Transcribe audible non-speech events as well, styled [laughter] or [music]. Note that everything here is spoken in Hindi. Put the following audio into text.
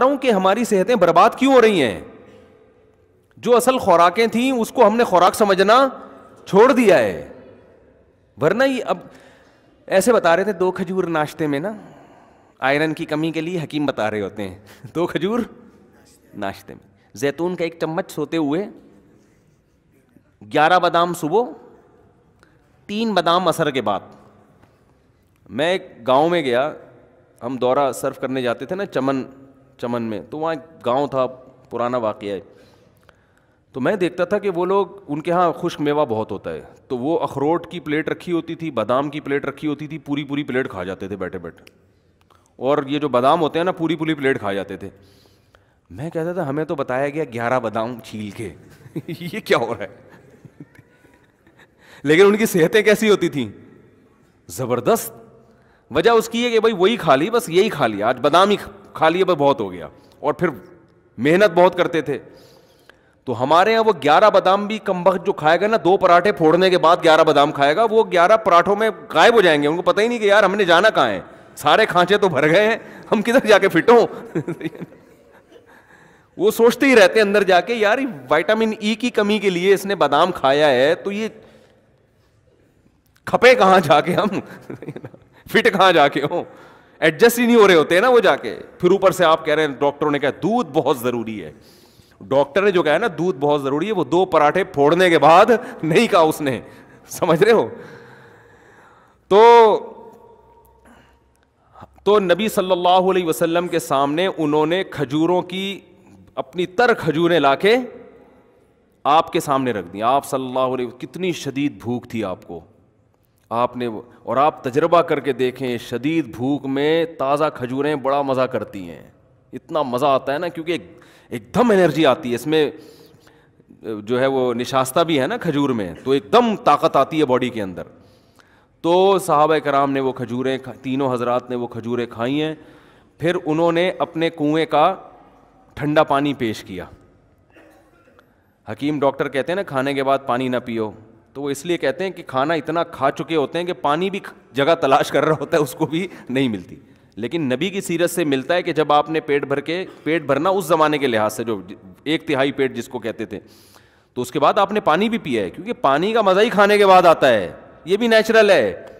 रहा कि हमारी सेहतें बर्बाद क्यों हो रही हैं जो असल खुराकें थीं उसको हमने खुराक समझना छोड़ दिया है वरना ये अब ऐसे बता रहे थे दो खजूर नाश्ते में ना आयरन की कमी के लिए हकीम बता रहे होते हैं दो खजूर नाश्ते में जैतून का एक चम्मच सोते हुए ग्यारह बादाम सुबह तीन बादाम असर के बाद मैं एक गांव में गया हम दौरा सर्व करने जाते थे ना चमन चमन में तो वहाँ एक गाँव था पुराना वाक़ है तो मैं देखता था कि वो लोग उनके यहाँ खुश्क मेवा बहुत होता है तो वो अखरोट की प्लेट रखी होती थी बादाम की प्लेट रखी होती थी पूरी पूरी प्लेट खा जाते थे बैठे बैठे और ये जो बादाम होते हैं ना पूरी पूरी प्लेट खा जाते थे मैं कहता था हमें तो बताया गया ग्यारह बादाम छील के [laughs] ये क्या हो रहा है [laughs] लेकिन उनकी सेहतें कैसी होती थी ज़बरदस्त वजह उसकी है कि भाई वही खा ली बस यही खा लिया आज बादाम ही खा लिए पर बहुत हो गया और फिर मेहनत बहुत करते थे तो हमारे यहाँ वो ग्यारह बादाम भी कम वक्त जो खाएगा ना दो पराठे फोड़ने के बाद ग्यारह बादाम खाएगा वो ग्यारह पराठों में गायब हो जाएंगे उनको पता ही नहीं कि यार हमने जाना कहाँ है सारे खांचे तो भर गए हैं हम किधर जाके फिट हों [laughs] वो सोचते ही रहते हैं अंदर जाके यार वाइटामिन ई e की कमी के लिए इसने बादाम खाया है तो ये खपे कहाँ जाके हम [laughs] फिट कहाँ जाके हों एडजस्ट ही नहीं हो रहे होते हैं ना वो जाके फिर ऊपर से आप कह रहे हैं डॉक्टरों ने कहा दूध बहुत जरूरी है डॉक्टर ने जो कहा ना दूध बहुत जरूरी है वो दो पराठे फोड़ने के बाद नहीं कहा उसने समझ रहे हो तो तो नबी सल्लल्लाहु अलैहि वसल्लम के सामने उन्होंने खजूरों की अपनी तर खजूरें लाके आपके सामने रख दी आप सल्लल्लाहु अलैहि कितनी शदीद भूख थी आपको आपने और आप तजर्बा करके देखें शदीद भूख में ताज़ा खजूरें बड़ा मज़ा करती हैं इतना मज़ा आता है ना क्योंकि एक, एकदम एनर्जी आती है इसमें जो है वो निशास्ता भी है ना खजूर में तो एकदम ताकत आती है बॉडी के अंदर तो साहब कराम ने वो खजूरें तीनों हजरात ने वो खजूरें खाई हैं फिर उन्होंने अपने कुएँ का ठंडा पानी पेश किया हकीम डॉक्टर कहते हैं ना खाने के बाद पानी ना पियो तो वो इसलिए कहते हैं कि खाना इतना खा चुके होते हैं कि पानी भी जगह तलाश कर रहा होता है उसको भी नहीं मिलती लेकिन नबी की सीरत से मिलता है कि जब आपने पेट भर के पेट भरना उस ज़माने के लिहाज से जो एक तिहाई पेट जिसको कहते थे तो उसके बाद आपने पानी भी पिया है क्योंकि पानी का मज़ा ही खाने के बाद आता है ये भी नेचुरल है